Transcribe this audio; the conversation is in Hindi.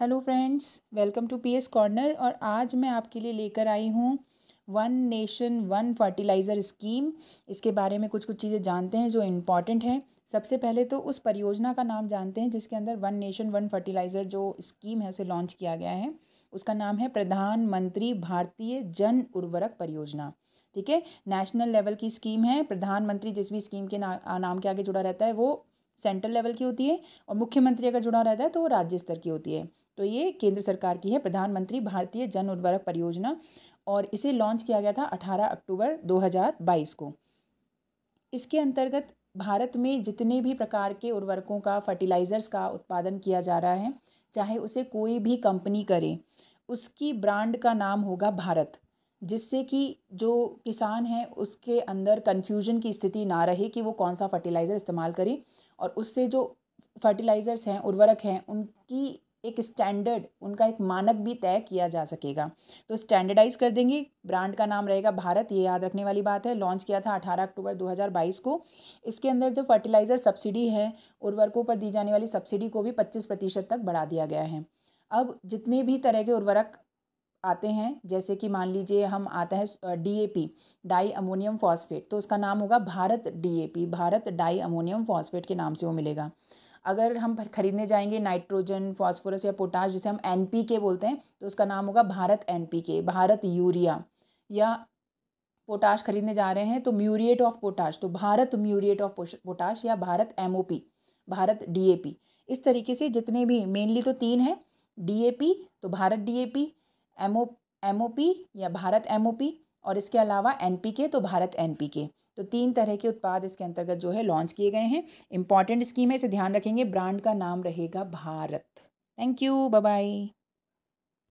hello friends welcome to PS corner और आज मैं आपके लिए लेकर आई हूँ one nation one fertiliser scheme इसके बारे में कुछ कुछ चीज़ें जानते हैं जो इम्पॉर्टेंट हैं सबसे पहले तो उस परियोजना का नाम जानते हैं जिसके अंदर वन नेशन वन फर्टिलाइज़र जो स्कीम है उसे लॉन्च किया गया है उसका नाम है प्रधानमंत्री भारतीय जन उर्वरक परियोजना ठीक है नेशनल लेवल की स्कीम है प्रधानमंत्री जिस भी स्कीम के ना, नाम के आगे जुड़ा रहता है वो सेंट्रल लेवल की होती है और मुख्यमंत्री अगर जुड़ा रहता है तो वो राज्य स्तर की होती है तो ये केंद्र सरकार की है प्रधानमंत्री भारतीय जन उर्वरक परियोजना और इसे लॉन्च किया गया था 18 अक्टूबर 2022 को इसके अंतर्गत भारत में जितने भी प्रकार के उर्वरकों का फर्टिलाइज़र्स का उत्पादन किया जा रहा है चाहे उसे कोई भी कंपनी करे उसकी ब्रांड का नाम होगा भारत जिससे कि जो किसान हैं उसके अंदर कन्फ्यूजन की स्थिति ना रहे कि वो कौन सा फर्टिलाइज़र इस्तेमाल करे और उससे जो फर्टिलाइज़र्स हैं उर्वरक हैं उनकी एक स्टैंडर्ड उनका एक मानक भी तय किया जा सकेगा तो स्टैंडर्डाइज कर देंगे ब्रांड का नाम रहेगा भारत ये याद रखने वाली बात है लॉन्च किया था 18 अक्टूबर 2022 को इसके अंदर जो फर्टिलाइज़र सब्सिडी है उर्वरकों पर दी जाने वाली सब्सिडी को भी पच्चीस प्रतिशत तक बढ़ा दिया गया है अब जितने भी तरह के उर्वरक आते हैं जैसे कि मान लीजिए हम आता है D A P di ammonium phosphate तो उसका नाम होगा Bharat D A P Bharat di ammonium phosphate के नाम से वो मिलेगा अगर हम खरीदने जाएंगे नाइट्रोजन फॉस्फोरस या पोटाश जिसे हम एन के बोलते हैं तो उसका नाम होगा भारत एन के भारत यूरिया या पोटाश खरीदने जा रहे हैं तो म्यूरिएट ऑफ पोटाश तो भारत म्यूरिएट ऑफ पोटाश या भारत एम भारत डी इस तरीके से जितने भी मेनली तो तीन हैं डी तो Bharat D A P M O या भारत एम और इसके अलावा एन तो भारत एन तो तीन तरह के उत्पाद इसके अंतर्गत जो है लॉन्च किए गए हैं इंपॉर्टेंट स्कीम है इसे ध्यान रखेंगे ब्रांड का नाम रहेगा भारत थैंक यू बाय